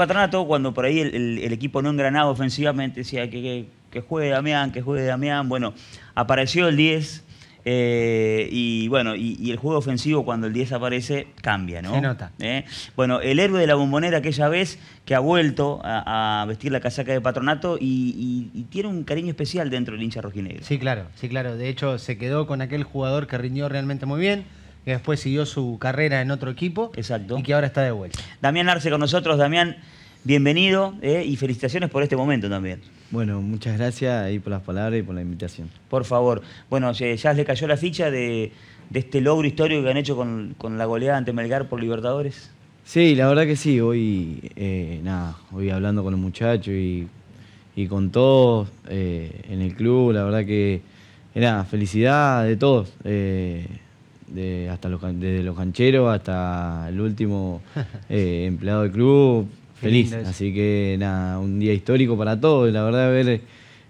Patronato, cuando por ahí el, equipo no engranaba ofensivamente, decía que, que, juegue Damián, que juegue Damián. Bueno, apareció el 10 eh, y bueno, y, el juego ofensivo cuando el 10 aparece cambia, ¿no? Se nota. Eh, bueno, el héroe de la bombonera aquella vez que ha vuelto a, vestir la casaca de patronato y, y, tiene un cariño especial dentro del hincha rojinegro. Sí, claro, sí, claro. De hecho, se quedó con aquel jugador que rindió realmente muy bien que después siguió su carrera en otro equipo. Exacto. Y que ahora está de vuelta. Damián Arce con nosotros. Damián, bienvenido eh, y felicitaciones por este momento también. Bueno, muchas gracias y por las palabras y por la invitación. Por favor. Bueno, ya le cayó la ficha de, este logro histórico que han hecho con, la goleada ante Melgar por Libertadores. Sí, la verdad que sí. Hoy, eh, nada, hoy hablando con los muchachos y, con todos eh, en el club, la verdad que, nada, felicidad de todos hasta desde los cancheros hasta el último eh, empleado del club, feliz. Así que nada, un día histórico para todos. La verdad, ver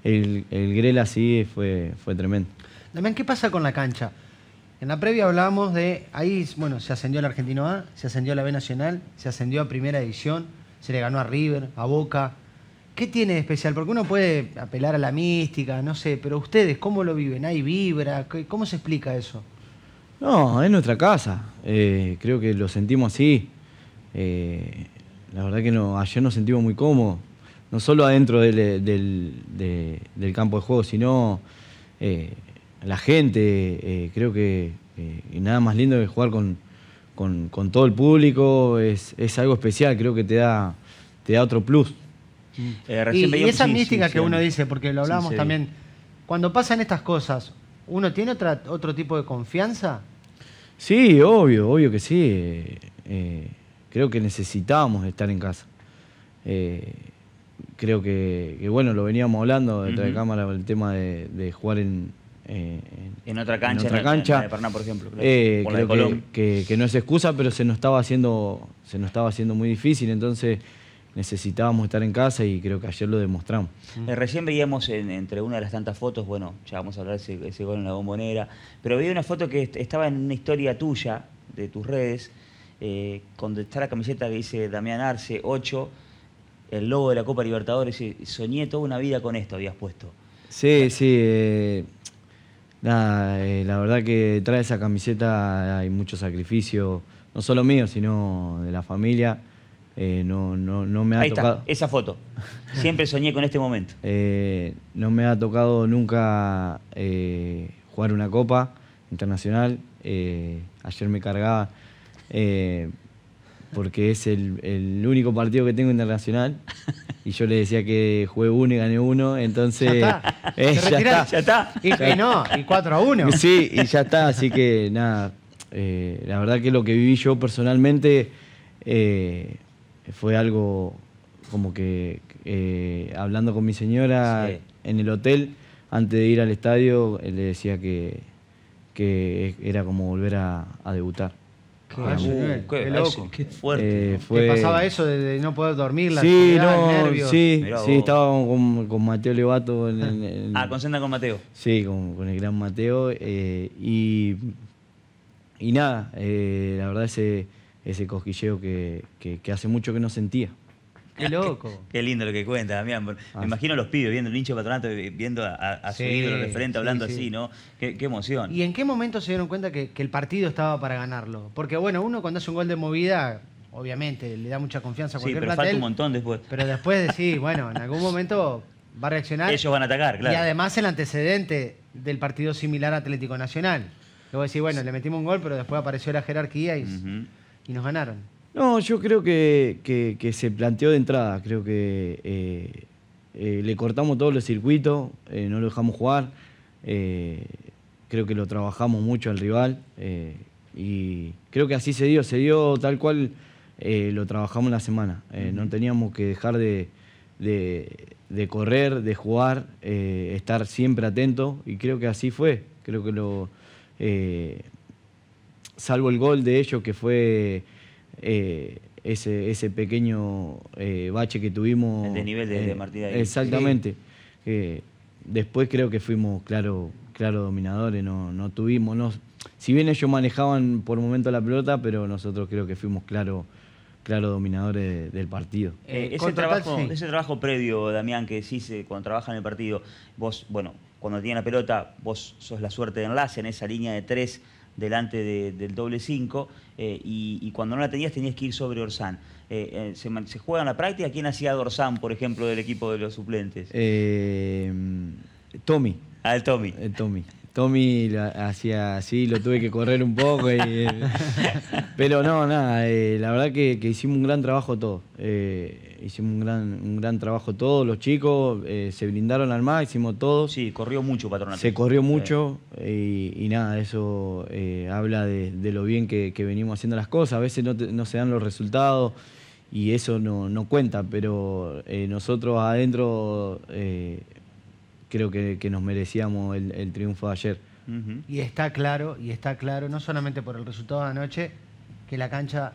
el, el Grel así fue, fue tremendo. también ¿qué pasa con la cancha? En la previa hablábamos de, ahí, bueno, se ascendió el Argentino A, se ascendió la B Nacional, se ascendió a Primera División, se le ganó a River, a Boca. ¿Qué tiene de especial? Porque uno puede apelar a la mística, no sé, pero ustedes, ¿cómo lo viven? ¿Hay vibra? ¿Cómo se explica eso? No, es nuestra casa. Eh, creo que lo sentimos así. Eh, la verdad que no, ayer nos sentimos muy cómodos, no solo adentro del, campo de juego, sino eh, la gente. creo que nada más lindo que jugar con, todo el público, es, algo especial, creo que te da, otro plus. Mm. y, esa mística que uno dice, porque lo hablábamos también, cuando pasan estas cosas, ¿uno tiene otro tipo de confianza? Sí, obvio, obvio que sí. Eh, creo que necesitábamos estar en casa. Eh, creo que, bueno, lo veníamos hablando detrás de cámara, el tema de, jugar en, otra cancha. En otra cancha. por ejemplo. Eh, que, que, no es excusa, pero se nos estaba haciendo, se nos estaba haciendo muy difícil. Entonces, necesitábamos estar en casa y creo que ayer lo demostramos. Mm. Eh, recién veíamos entre una de las tantas fotos, bueno, ya vamos a hablar de ese, gol en la bombonera, pero veía una foto que estaba en una historia tuya, de tus redes, eh, donde está la camiseta que dice Damián Arce, 8, el logo de la Copa Libertadores, y soñé toda una vida con esto, habías puesto. Sí, sí. Eh, eh, la verdad que detrás de esa camiseta hay mucho sacrificio, no solo mío, sino de la familia. Eh, no, no, no me ha Ahí tocado. Está, esa foto. Siempre soñé con este momento. Eh, no me ha tocado nunca eh, jugar una copa internacional. ayer me cargaba porque es el, único partido que tengo internacional. Y yo le decía que jugué uno y gané uno, entonces. Ya está. Ya está. Y, no, y 4 a 1. Sí, y ya está. Así que nada, la verdad que lo que viví yo personalmente eh, fue algo como que eh, hablando con mi señora en el hotel, antes de ir al estadio, eh, le decía que, que era como volver a, debutar. Qué, fuerte. pasaba eso de, no poder dormir? La sí, sí, estaba con, con Mateo Levato. ah, con Senda con Mateo. Sí, con, el gran Mateo. y, y nada, la verdad se ese cosquilleo que, hace mucho que no sentía. ¡Qué loco! Qué, lindo lo que cuenta, Damián. Me ah, imagino los pibes viendo el hincha patronato, eh, viendo a, a hijo su referente hablando así, ¿no? Qué, emoción. ¿Y en qué momento se dieron cuenta que, el partido estaba para ganarlo? Porque, bueno, uno cuando hace un gol de movida, obviamente, le da mucha confianza a cualquier Sí, pero falta un montón después. Pero después decís, bueno, en algún momento va a reaccionar. Ellos van a atacar, claro. Y además el antecedente del partido similar a Atlético Nacional. Luego decís, bueno, le metimos un gol, pero después apareció la jerarquía y y nos ganaron. No, yo creo que, que, se planteó de entrada, creo que eh, eh, le cortamos todos los circuitos, eh, no lo dejamos jugar, creo que lo trabajamos mucho al rival y creo que así se dio, se dio tal cual lo trabajamos la semana, no teníamos que dejar de, de, de correr, de jugar, estar siempre atento y creo que así fue, creo que lo salvo el gol de ellos que fue eh, ese, ese pequeño eh, bache que tuvimos. El de nivel de, de eh, Martí de Exactamente. después creo que fuimos, claro, claro dominadores, no, no tuvimos, no, si bien ellos manejaban por momento la pelota, pero nosotros creo que fuimos claro, claro dominadores del partido. ese, trabajo, ese trabajo previo, Damián, que decís cuando trabaja en el partido, vos, bueno, cuando tiene la pelota, vos sos la suerte de enlace en esa línea de tres delante del doble 5 eh, y, cuando no la tenías tenías que ir sobre Orsán. Eh, eh, ¿se, juega en la práctica? ¿Quién hacía de Orsán, por ejemplo, del equipo de los suplentes? Tommy. Ah, Tommy. El Tommy. Tommy lo hacía así, lo tuve que correr un poco. Eh, pero no, nada, eh, la verdad que, hicimos un gran trabajo todos. Eh, hicimos un gran, un gran trabajo todos, los chicos se brindaron al máximo, todos. Sí, corrió mucho Patronato. Se corrió mucho y, nada, eso habla de, lo bien que, venimos haciendo las cosas. A veces no, se dan los resultados y eso no, no cuenta, pero nosotros adentro creo que, nos merecíamos el, triunfo de ayer. Y está claro, y está claro, no solamente por el resultado de anoche, que la cancha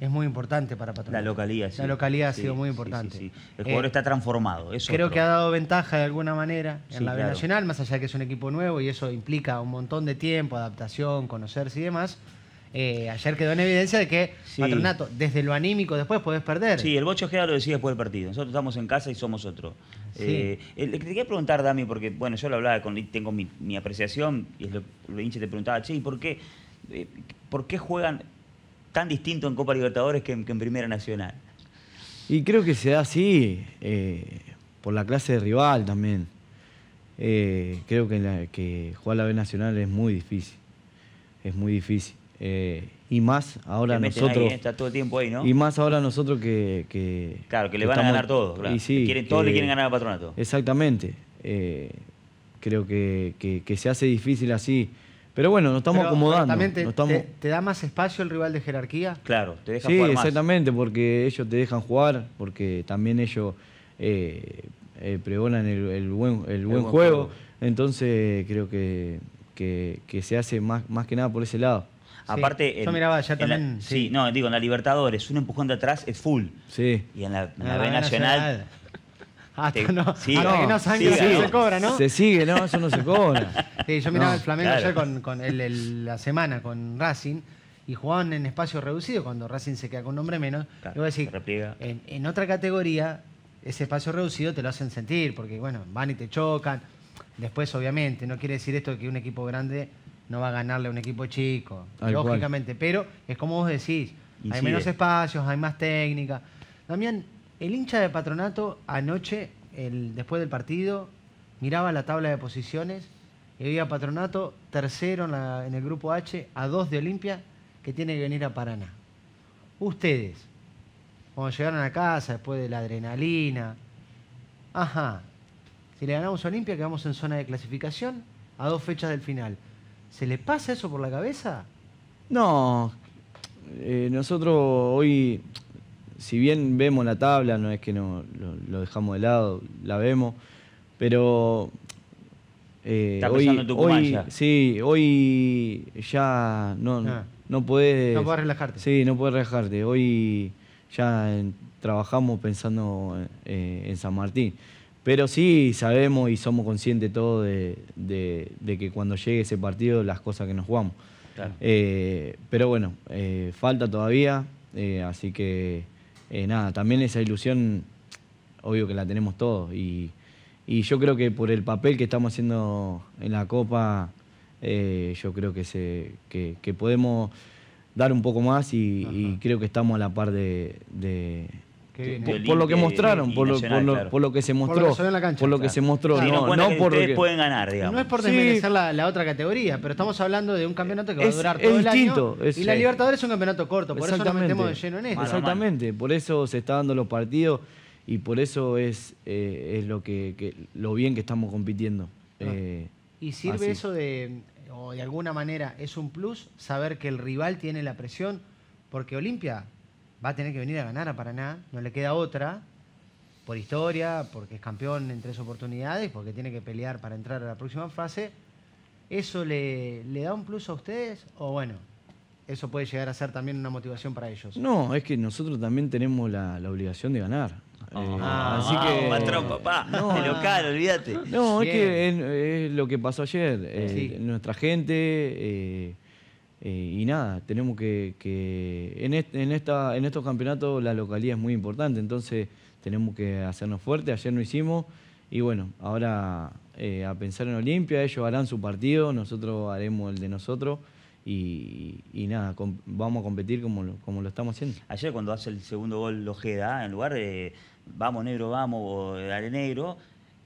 es muy importante para Patronato. La localidad, sí. La localidad ha sido muy importante. Sí, el jugador eh, está transformado. Eso creo que ha dado ventaja de alguna manera en la B Nacional, más allá de que es un equipo nuevo y eso implica un montón de tiempo, adaptación, conocerse y demás eh, ayer quedó en evidencia de que Patronato, desde lo anímico después podés perder. Sí, el Bocho Ojeda lo decía después del partido. Nosotros estamos en casa y somos otro. Sí. Eh, te quería preguntar, Dami, porque bueno, yo lo hablaba con tengo mi, apreciación, y es lo, hinche te preguntaba, che, por qué, eh, por qué juegan tan distinto en Copa Libertadores que en, Primera Nacional? Y creo que se da así por la clase de rival también. creo que, jugar la, que jugar la B Nacional es muy difícil. Es muy difícil. Eh, y más ahora nosotros. todo el tiempo ahí, Y más ahora nosotros que. claro, que le van a ganar todo, claro. quieren, todos le quieren ganar al patronato. Exactamente. Eh, creo que, se hace difícil así. Pero bueno, nos estamos acomodando. Te, Te, da más espacio el rival de jerarquía? Claro, te deja sí, jugar. Sí, exactamente, porque ellos te dejan jugar, porque también ellos eh, pregonan el, buen, juego. Entonces creo que, que se hace más, más que nada por ese lado. Aparte, yo miraba ya también. sí. no, digo, en la Libertadores, un empujón de atrás es full. Sí. Y en la, B Nacional, Ah, hasta eh, no, sí, no, se cobra, ¿no? Se sigue, ¿no? Eso no se cobra. yo miraba el Flamengo ayer con, la semana con Racing y jugaban en espacio reducido cuando Racing se queda con un hombre menos. voy a decir, en, en, otra categoría, ese espacio reducido te lo hacen sentir porque, bueno, van y te chocan. Después, obviamente, no quiere decir esto que un equipo grande no va a ganarle a un equipo chico, lógicamente. Pero es como vos decís, hay menos espacios, hay más técnica. Damián, el hincha de patronato anoche, después del partido, miraba la tabla de posiciones y veía patronato tercero en, en el grupo H a dos de Olimpia que tiene que venir a Paraná. Ustedes, cuando llegaron a casa después de la adrenalina, ajá, si le ganamos a Olimpia quedamos en zona de clasificación a dos fechas del final. ¿Se le pasa eso por la cabeza? No, eh, nosotros hoy, si bien vemos la tabla, no es que no, lo, dejamos de lado, la vemos, pero eh, hoy, ya. Sí, hoy ya no, ah. puedes. no puedes relajarte. Sí, no puedes relajarte. Hoy ya trabajamos pensando eh, en San Martín. Pero sí sabemos y somos conscientes todos de, que cuando llegue ese partido las cosas que nos jugamos. Eh, pero bueno, eh, falta todavía, eh, así que nada, también esa ilusión, obvio que la tenemos todos. Y, yo creo que por el papel que estamos haciendo en la Copa, yo creo que, se, podemos dar un poco más y, creo que estamos a la par de por, lo que mostraron, por, lo, por, lo, que se mostró. Por lo que, se mostró. no, pueden ganar, No es por desmerecer la, otra categoría, pero estamos hablando de un campeonato que va a durar todo el año. y la Libertadores es un campeonato corto, por eso nos metemos de lleno en esto. Exactamente, por eso se están dando los partidos y por eso es, eh, es lo, que, lo bien que estamos compitiendo. Ah. Eh, ¿Y sirve eso de, o de alguna manera, es un plus saber que el rival tiene la presión? Porque Olimpia va a tener que venir a ganar a Paraná, no le queda otra, por historia, porque es campeón en tres oportunidades, porque tiene que pelear para entrar a la próxima fase. ¿Eso le, le da un plus a ustedes? O bueno, eso puede llegar a ser también una motivación para ellos. No, es que nosotros también tenemos la, obligación de ganar. ah, eh, ah así ah, patrón, papá, no, local, olvídate. No, es que es, lo que pasó ayer. Eh, nuestra gente, eh, eh, y nada, tenemos que, en, en, estos campeonatos la localidad es muy importante, entonces tenemos que hacernos fuertes, ayer no hicimos y bueno, ahora eh, a pensar en Olimpia, ellos harán su partido, nosotros haremos el de nosotros y, nada, vamos a competir como lo, estamos haciendo. Ayer cuando hace el segundo gol Lojeda, en lugar de vamos negro, vamos, dale negro,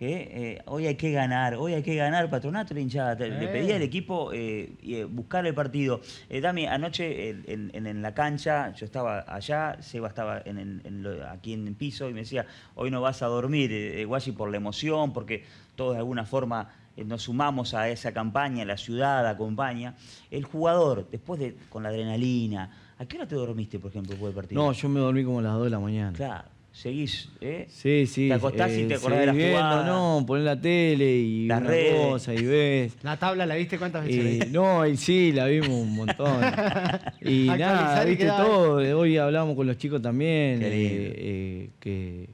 eh, hoy hay que ganar, hoy hay que ganar, patronato, hinchada, le eh. pedía al equipo eh, buscar el partido. Dami, anoche en, la cancha, yo estaba allá, Seba estaba en, aquí en el piso y me decía, hoy no vas a dormir, Guachi, por la emoción, porque todos de alguna forma nos sumamos a esa campaña, la ciudad acompaña. El jugador, después de, con la adrenalina, ¿a qué hora te dormiste, por ejemplo, después del partido? No, yo me dormí como a las 2 de la mañana. Claro seguís, ¿eh? Sí, sí. Te acostás y te eh, acordás de las viendo, jugadas. No, ponés la tele y las una y ves. La tabla la viste cuántas veces. no, y sí, la vimos un montón. y nada, y viste todo. Hoy hablamos con los chicos también, eh, eh, que,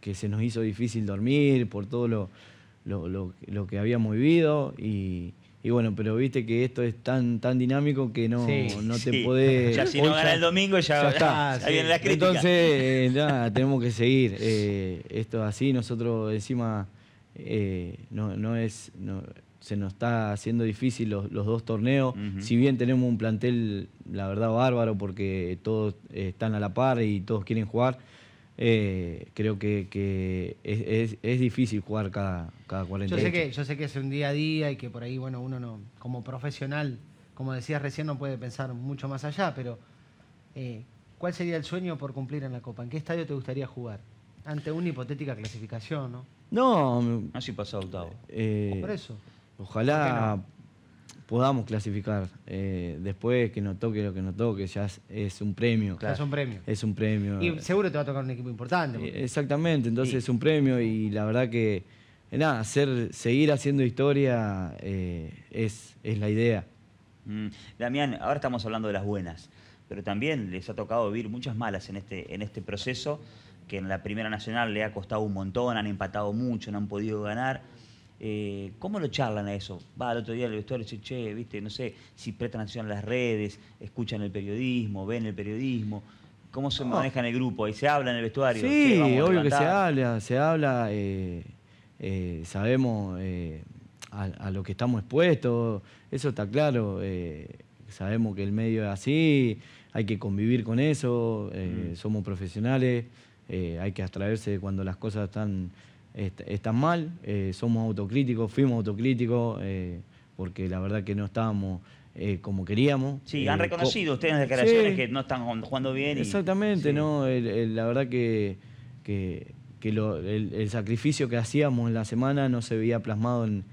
que, se nos hizo difícil dormir por todo lo, lo, lo, lo que habíamos vivido y y bueno, pero viste que esto es tan tan dinámico que no, te podés. Ya si no gana el domingo, ya, está. Entonces, ya eh, tenemos que seguir. Eh, esto así, nosotros encima eh, no, es. se nos está haciendo difícil los, dos torneos. Si bien tenemos un plantel, la verdad, bárbaro, porque todos están a la par y todos quieren jugar eh, creo que, es, difícil jugar cada, cada yo sé que Yo sé que es un día a día y que por ahí, bueno, uno no, como profesional, como decías recién, no puede pensar mucho más allá, pero eh, ¿cuál sería el sueño por cumplir en la Copa? ¿En qué estadio te gustaría jugar? Ante una hipotética clasificación, ¿no? No, así pasa octavo. Eh, por eso. Ojalá podamos clasificar. Eh, después que nos toque lo que nos toque, ya es, un premio. Claro. Es un premio. Es un premio. Y seguro te va a tocar un equipo importante. Eh, exactamente, entonces es un premio y la verdad que, eh, nada, hacer, seguir haciendo historia es, es la idea. Mm, Damián, ahora estamos hablando de las buenas, pero también les ha tocado vivir muchas malas en este, en este proceso, que en la Primera Nacional le ha costado un montón, han empatado mucho, no han podido ganar eh, ¿Cómo lo charlan a eso? Va al otro día el vestuario y che, viste, no sé, si prestan atención a las redes, escuchan el periodismo, ven el periodismo. ¿Cómo se ah. maneja en el grupo? ¿Y se habla en el vestuario? Sí, obvio que se habla, se habla, eh, eh, sabemos a, lo que estamos expuestos, eso está claro, sabemos que el medio es así, hay que convivir con eso, mm. somos profesionales, hay que atraerse cuando las cosas están están mal, eh, somos autocríticos, fuimos autocríticos, eh, porque la verdad que no estábamos eh, como queríamos. Sí, han reconocido ustedes en las declaraciones que no están jugando bien. exactamente, ¿no? la verdad que, el, sacrificio que hacíamos en la semana no se veía plasmado en,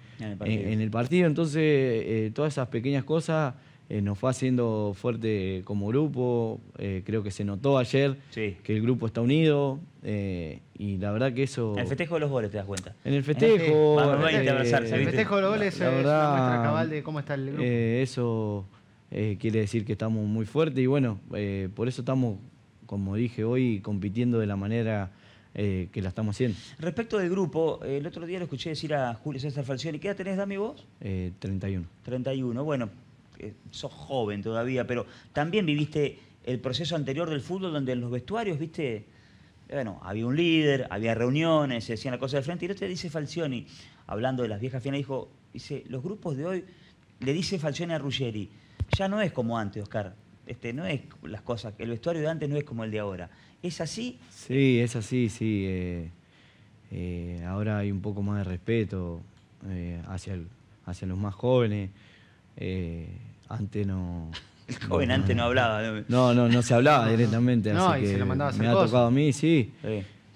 el, en el partido. Entonces, todas esas pequeñas cosas eh, nos fue haciendo fuerte como grupo, eh, creo que se notó ayer que el grupo está unido eh, y la verdad que eso... En el festejo de los goles te das cuenta. En el festejo... el festejo de los goles es una muestra cabal de cómo está el grupo. eso quiere decir que estamos muy fuertes y bueno, por eso estamos, como dije hoy, compitiendo de la manera... que la estamos haciendo. Respecto del grupo, el otro día lo escuché decir a Julio César Falcioni, ¿qué edad tenés, Dami, vos? Eh, 31. 31, bueno, eh, sos joven todavía, pero también viviste el proceso anterior del fútbol donde en los vestuarios, viste, bueno, había un líder, había reuniones, se decían la cosas de frente. Y el te dice Falcioni, hablando de las viejas finales, dijo, dice, los grupos de hoy, le dice Falcioni a Ruggeri, ya no es como antes, Oscar. Este, no es las cosas, el vestuario de antes no es como el de ahora. ¿Es así? Sí, es así, sí. Eh, eh, ahora hay un poco más de respeto hacia, el, hacia los más jóvenes. Eh, antes no. El joven antes no hablaba. No, no, no se hablaba directamente. No, se lo mandaba a Me ha tocado a mí, sí.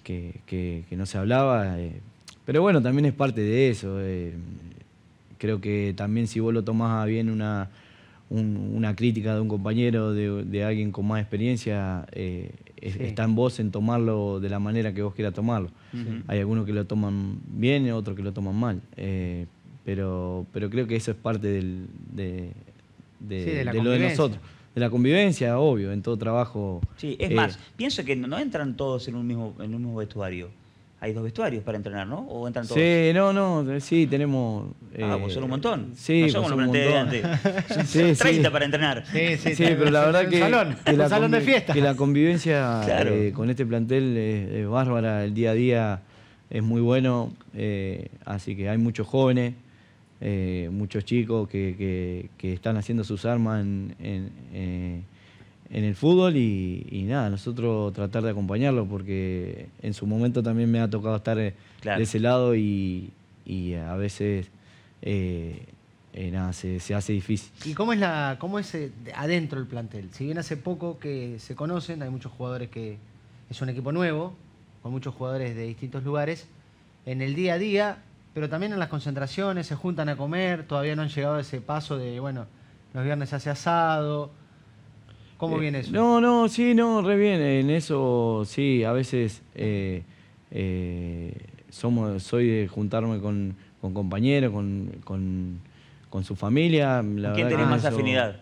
Que, no se hablaba. Eh, pero bueno, también es parte de eso. Eh, creo que también si vos lo tomás bien una, una crítica de un compañero, de, alguien con más experiencia, está en vos en tomarlo de la manera que vos quieras tomarlo. Hay algunos que lo toman bien, otros que lo toman mal. Pero, pero creo que eso es parte de, lo de nosotros. De la convivencia, obvio, en todo trabajo. Sí, es más, eh, pienso que no entran todos en un mismo, en un mismo vestuario hay dos vestuarios para entrenar, ¿no? ¿O entran todos? Sí, no, no, sí, tenemos... ah, eh, un montón. Sí, no somos los montón. Son 30 para entrenar. Sí, sí, sí pero la verdad que... Salón, salón de fiesta. Que la convivencia eh, con este plantel es, bárbara, el día a día es muy bueno, así que hay muchos jóvenes. Eh, muchos chicos que, están haciendo sus armas en, en, eh, el fútbol y, nada, nosotros tratar de acompañarlo porque en su momento también me ha tocado estar eh, de ese lado y, a veces se, hace difícil. ¿Y cómo es, la, cómo es adentro el plantel? Si bien hace poco que se conocen, hay muchos jugadores que es un equipo nuevo, con muchos jugadores de distintos lugares, en el día a día pero también en las concentraciones se juntan a comer, todavía no han llegado a ese paso de, bueno, los viernes se hace asado. ¿Cómo eh, viene eso? No, no, sí, no, re bien. En eso sí, a veces eh, eh, somos, soy de juntarme con, compañeros, con, su familia. ¿Quién tenés más afinidad?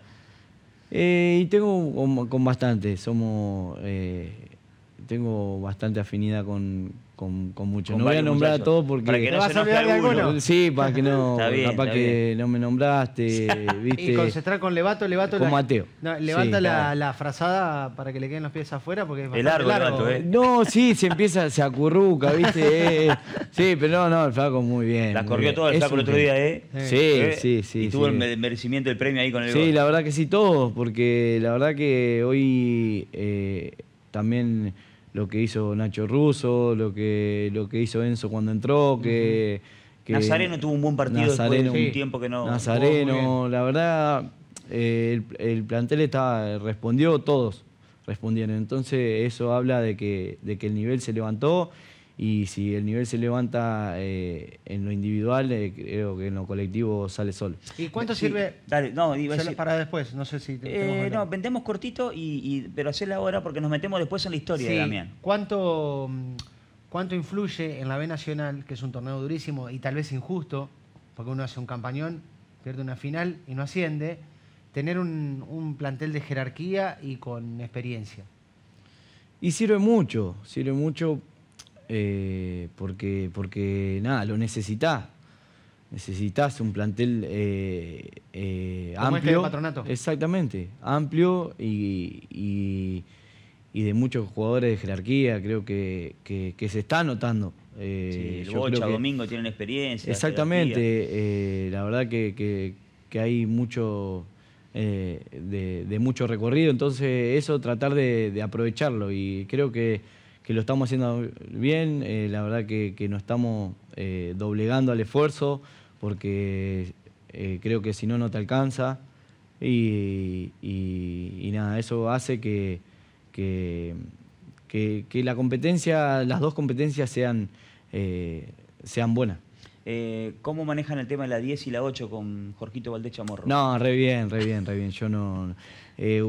y tengo con, con bastante, somos, tengo bastante afinidad con, con, mucho. no voy a nombrar a todos porque. Para que no, vas a alguno. Sí, para que no. que no me nombraste. ¿viste? Y concentrar con Levato, Levato. Con Mateo. No, levanta la, frazada para que le queden los pies afuera porque es El largo, el Levato, ¿eh? No, sí, se empieza, se acurruca, ¿viste? Eh, eh. sí, pero no, no, el flaco muy bien. La corrió todo el flaco el otro día, ¿eh? Sí, ¿Eh? sí, sí. Y tuvo el merecimiento del premio ahí con el. Sí, la verdad que sí, todos, porque la verdad que hoy también lo que hizo Nacho Russo, lo que, lo que hizo Enzo cuando entró, que... Nazareno tuvo un buen partido un tiempo que no... Nazareno, la verdad, eh, el, plantel estaba, respondió, todos respondieron. Entonces eso habla de que, de que el nivel se levantó y si el nivel se levanta eh, en lo individual, eh, creo que en lo colectivo sale sol. ¿Y cuánto sirve? Dale, no, iba a decir, para después, no sé si... Eh, no, vendemos cortito, y, y pero la ahora porque nos metemos después en la historia, sí. Damián. ¿Cuánto, mm, ¿Cuánto influye en la B Nacional, que es un torneo durísimo y tal vez injusto, porque uno hace un campañón, pierde una final y no asciende, tener un plantel de jerarquía y con experiencia? Y sirve mucho, sirve mucho eh, porque, porque nada, lo necesitas. Necesitas un plantel eh, eh, este amplio. patronato. Exactamente, amplio y, y, de muchos jugadores de jerarquía, creo que, se está notando. Eh, el Bocha, Domingo tienen experiencia. Exactamente, la verdad que, hay mucho de, mucho recorrido, entonces eso tratar de aprovecharlo y creo que que lo estamos haciendo bien, eh, la verdad que, nos estamos eh, doblegando al esfuerzo porque eh, creo que si no, no te alcanza y, nada, eso hace que, que, que, la competencia, las dos competencias sean, sean buenas. Eh, ¿Cómo manejan el tema de la 10 y la 8 con Jorgito Valdecha Morro? No, re bien, re bien, re bien. Yo no. Eh,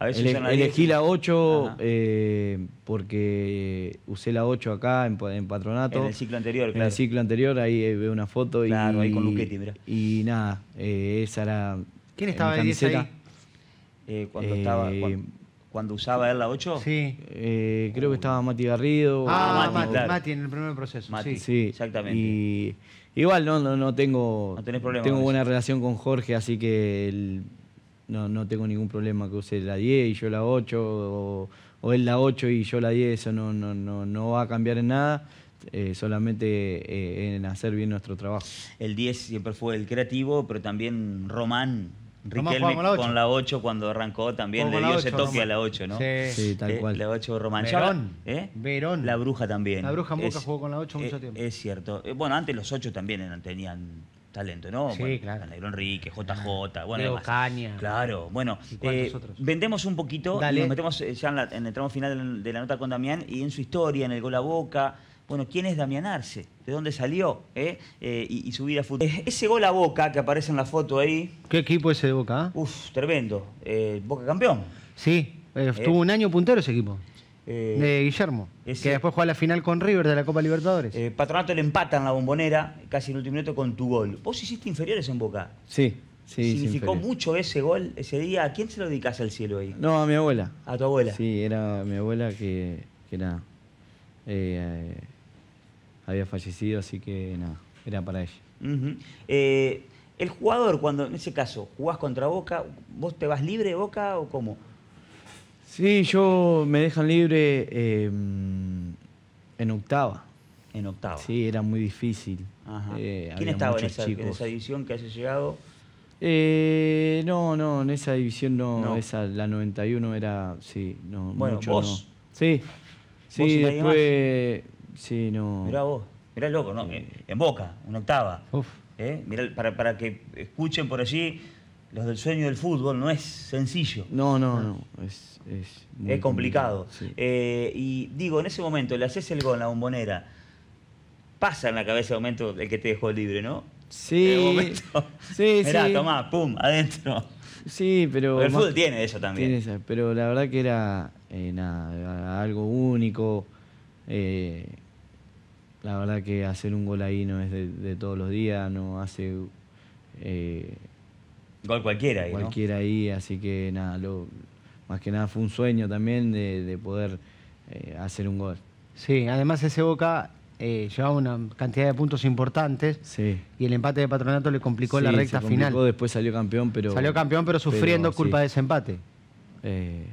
a veces ele, la elegí la 8 eh, porque usé la 8 acá en, patronato. En el ciclo anterior, claro. En el ciclo anterior, ahí veo una foto. Claro, y, ahí con Luquetti, mira. Y nada, esa era. ¿Quién estaba de 10 ahí? cuando estaba cuando usaba él la 8? Sí. Eh, creo que estaba Mati Garrido. Ah, Mati, Mati, en el primer proceso. Mati, sí. Exactamente. igual no, no, tengo. No Tengo buena relación con Jorge, así que no, no tengo ningún problema que use la 10 y yo la 8, o, él la 8 y yo la 10, eso no, no, no, no va a cambiar en nada. Eh, solamente eh, en hacer bien nuestro trabajo. El 10 siempre fue el creativo, pero también Román Riquelme con la, con la 8 cuando arrancó también, le dio ese toque a la 8, ¿no? Sí, tal eh, cual. La 8 romanchada. Verón. ¿Eh? Verón. La bruja también. La bruja moca jugó con la 8 mucho eh, tiempo. Es cierto. Eh, bueno, antes los 8 también tenían talento, ¿no? Sí, claro. claro. Enrique, JJ, bueno. Leo Caña. Claro, bueno. vendemos un poquito Dale. nos metemos ya en, la, en, el tramo final de la nota con Damián y en su historia, en el gol a Boca bueno, ¿quién es Damián Arce? ¿De dónde salió? Eh? Eh, y, y, su vida Ese gol a Boca que aparece en la foto ahí. ¿Qué equipo ese de Boca? Ah? Uf, tremendo. Eh, Boca campeón. Sí, tuvo un año puntero ese equipo. de Guillermo, que después a la final con River de la Copa Libertadores. Patronato le empatan la bombonera casi en el último minuto con tu gol. Vos hiciste inferiores en Boca. Sí. Sí, ¿Significó mucho ese gol ese día? ¿A quién se lo dedicas al cielo ahí? No, a mi abuela. ¿A tu abuela? Sí, era mi abuela que, era había fallecido, así que nada, era para ella. Eh, el jugador, cuando en ese caso jugás contra Boca, ¿vos te vas libre de Boca o cómo? Sí, yo me dejan libre em, en octava. En octava. Sí, era muy difícil. Eh, ¿Quién estaba en esa, división que hayas llegado? Eh, no, no, en esa división no, Esa, la 91 era, sí, no, bueno, vos. Sí, sí, después Sí, no. Mirá vos, mirá loco, ¿no? En Boca, una octava. Uf. ¿Eh? para, que escuchen por allí, los del sueño del fútbol no es sencillo. No, no, ah. no, es, es, complicado. Eh, y digo, en ese momento le haces el gol en la bombonera, pasa en la cabeza el momento el que te dejó libre, ¿no? Sí, sí, Mirá, tomá, pum, adentro. Sí, pero... el fútbol tiene eso también. pero la verdad que era eh, nada, algo único la verdad que hacer un gol ahí no es de, todos los días, no hace... Eh, gol cualquiera ahí. Cualquiera ahí, así que nada, más que nada fue un sueño también de, poder eh, hacer un gol. Sí, además ese Boca eh, llevaba una cantidad de puntos importantes sí. y el empate de Patronato le complicó la recta final. Después salió campeón, pero... Salió campeón, pero sufriendo culpa de ese empate. Eh,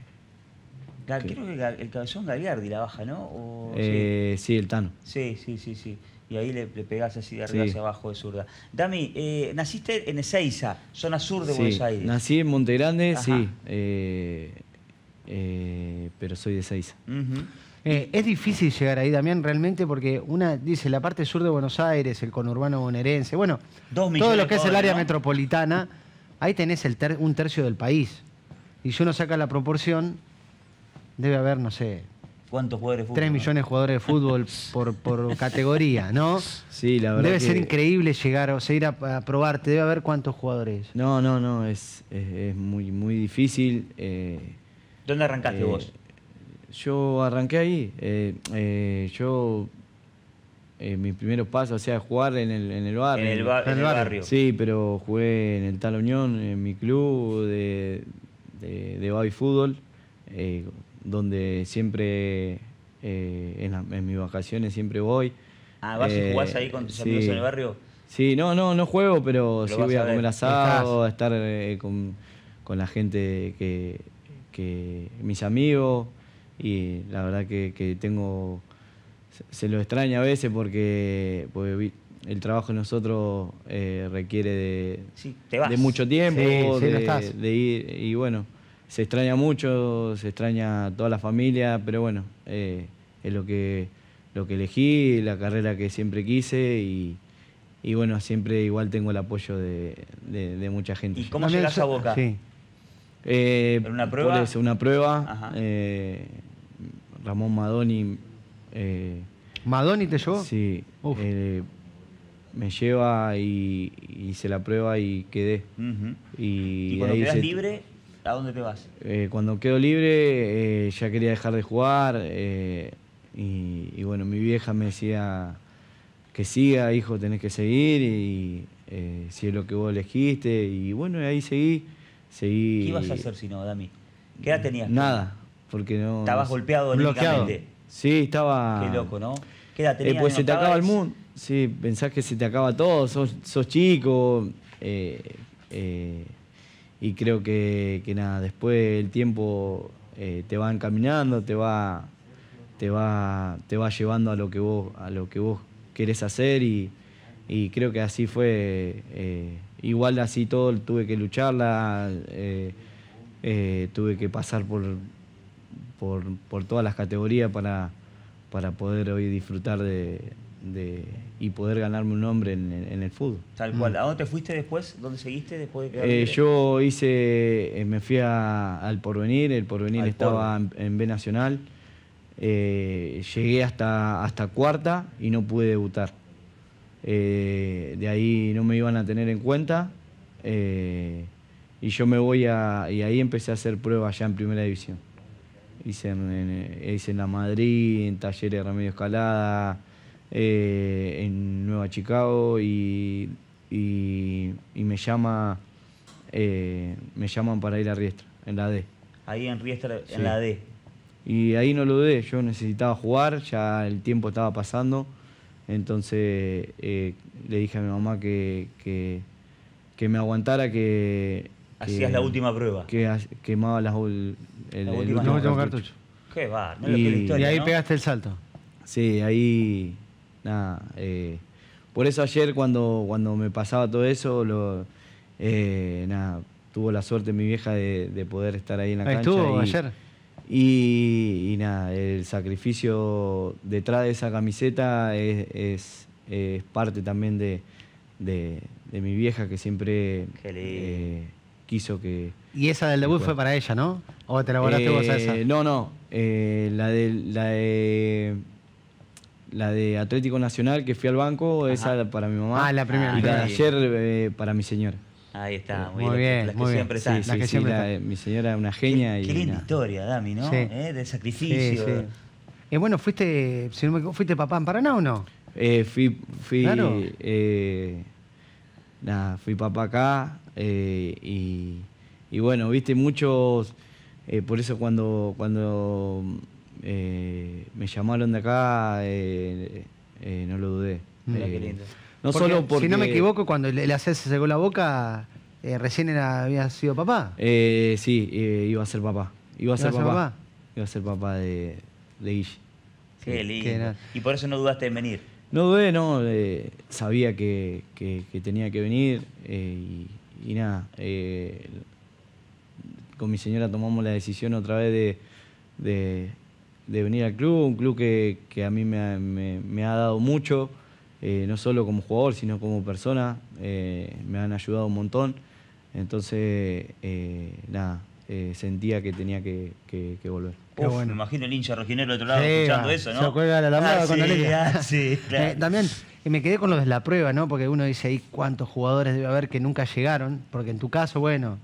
Creo que el cabezón Gagliardi la baja, ¿no? Eh, sí. el Tano. Sí, sí, sí, sí. Y ahí le, le pegás así de arriba hacia abajo de zurda. Dami, eh, naciste en Ezeiza, zona sur de Buenos Aires. Nací en Monte Grande, sí. Eh, pero soy de Ezeiza. es difícil llegar ahí, Damián, realmente, porque una dice la parte sur de Buenos Aires, el conurbano bonaerense, bueno, todo lo que es el área metropolitana, ahí tenés un tercio del país. Y si uno saca la proporción, debe haber, no sé, ¿Cuántos jugadores de fútbol? 3 millones de jugadores de fútbol por, categoría, ¿no? Sí, la verdad. Debe ser increíble llegar, o sea, ir a, probarte, debe haber cuántos jugadores. No, no, no, es, es, muy, muy difícil. Eh, ¿Dónde arrancaste eh, vos? Yo arranqué ahí. Eh, yo. mis primeros pasos, o sea, jugar en el, en el barrio. En el, barrio. Sí, pero jugué en el Tal Unión, en mi club de, de, Baby Fútbol. Eh, donde siempre eh, en, mis vacaciones siempre voy. Ah, ¿vas y jugás eh, ahí con tus amigos en el barrio? Sí, no, no, no juego, pero, sí voy a, comer asado, a estar eh, con, la gente que, mis amigos, y la verdad que, tengo, se, lo extraña a veces porque, el trabajo de nosotros requiere de, de mucho tiempo, de ir, y bueno, se extraña mucho, se extraña toda la familia, pero bueno, eh, es lo que, lo que elegí, la carrera que siempre quise y, bueno, siempre igual tengo el apoyo de, mucha gente. ¿Y cómo llegas a Boca? Eh, una prueba? Por una prueba. Eh, Ramón Madoni. ¿Madoni te llevó? Sí. me lleva y hice la prueba y quedé. y, cuando libre, ¿A dónde te vas? Eh, cuando quedo libre eh, ya quería dejar de jugar eh, y, bueno, mi vieja me decía que siga, hijo, tenés que seguir y si es lo que vos elegiste y bueno, ahí seguí. seguí ¿Qué ibas a hacer si no, Dami? ¿Qué edad tenías? Nada, porque no... Estabas golpeado bloqueado. Sí, estaba... Qué loco, ¿no? ¿Qué edad tenías? pues se te acaba el mundo. Sí, pensás que se te acaba todo, sos, chico. Eh, y creo que, nada, después el tiempo eh, te va encaminando, te va, te va, te va llevando a lo que vos, a lo que vos querés hacer y, creo que así fue. Eh, igual así todo tuve que lucharla, eh, tuve que pasar por, por, por, todas las categorías para, para poder hoy disfrutar de, y poder ganarme un nombre en, el fútbol. Tal cual. Mm. ¿A dónde te fuiste después? ¿Dónde seguiste después de eh, Yo hice, eh, me fui al Porvenir, el Porvenir estaba en, B Nacional. Eh, llegué hasta, hasta cuarta y no pude debutar. Eh, de ahí no me iban a tener en cuenta y yo me voy a. Y ahí empecé a hacer pruebas ya en primera división. Hice en, La Madrid, en Talleres de Remedio Escalada, eh, en Nueva Chicago y, me llama eh, me llaman para ir a Riestra, en la D. Ahí en Riestra, en la D. Y ahí no lo dudé, yo necesitaba jugar, ya el tiempo estaba pasando, entonces eh, le dije a mi mamá que, que, me aguantara que... Hacías la última prueba. Que quemaba las, el, último cartucho. Qué va, y, ahí pegaste el salto. Sí, ahí nada, eh, por eso ayer cuando, cuando me pasaba todo eso, eh, nada, tuvo la suerte mi vieja de, poder estar ahí en la cancha. Estuvo ayer. Y, nada, el sacrificio detrás de esa camiseta es, es, parte también de, de, mi vieja que siempre eh, quiso que... Y esa del debut fue para ella, ¿no? ¿O te la vos a esa? No, no, la de la de Atlético Nacional que fui al banco, esa esa para mi mamá. Ah, la primera. Y la de ayer eh, para mi señora. Ahí está, muy, bien. Las que, siempre Mi señora es una genia. Qué, y, qué linda historia, Dami, ¿no? ¿Eh? De sacrificio. Eh, bueno, fuiste, si no me, ¿fuiste papá en Paraná o no? Eh, fui, fui, eh, fui papá acá y, y, bueno, viste muchos, por eso cuando, cuando eh, me llamaron de acá, eh, eh, no lo dudé. No solo porque... Si no me equivoco, cuando el, el se secó la boca, recién era, había sido papá. sí, iba a ser papá. Iba a ser, papá? Iba a ser papá de, de Guille. y por eso no dudaste en venir. No dudé, no. sabía que, tenía que venir y, nada con mi señora tomamos la decisión otra vez de, de venir al club, un club que, a mí me, ha dado mucho, eh, no solo como jugador, sino como persona, eh, me han ayudado un montón, entonces, eh, nada, sentía que tenía que, volver. Uf, bueno. Me imagino el hincha rojinero del otro lado escuchando ah, eso, ¿no? Se cuelga la ah, cuando sí, También ah, me quedé con lo de la prueba, ¿no? Porque uno dice ahí cuántos jugadores debe haber que nunca llegaron, porque en tu caso, bueno,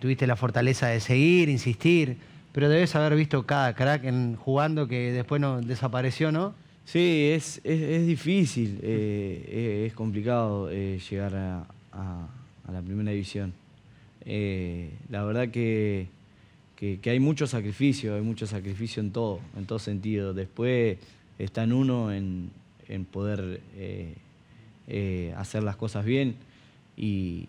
tuviste la fortaleza de seguir, insistir pero debes haber visto cada crack jugando que después no, desapareció, ¿no? Sí, es, difícil, eh, es, complicado eh, llegar a, la primera división. Eh, la verdad que, hay mucho sacrificio, hay mucho sacrificio en todo, en todo sentido. Después está en uno en, poder hacer las cosas bien y,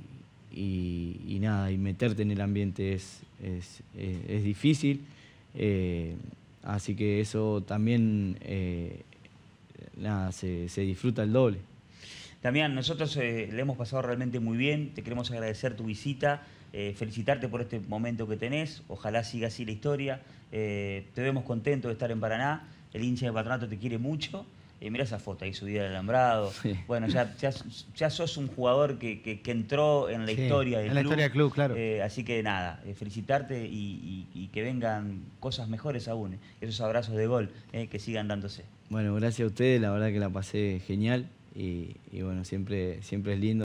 nada, y meterte en el ambiente es, eh, es, difícil. Eh, así que eso también eh, se, disfruta el doble. También nosotros le hemos pasado realmente muy bien, te queremos agradecer tu visita, felicitarte por este momento que tenés, ojalá siga así la historia, te vemos contento de estar en Paraná, el hincha de patronato te quiere mucho y mirá esa foto ahí subida al alambrado. Bueno, ya, ya, sos un jugador que, entró en la historia del club. en la historia del club, claro. Eh, así que nada, eh, felicitarte y, que vengan cosas mejores aún. Esos abrazos de gol, eh, que sigan dándose. Bueno, gracias a ustedes, la verdad que la pasé genial y, y bueno, siempre, siempre es lindo.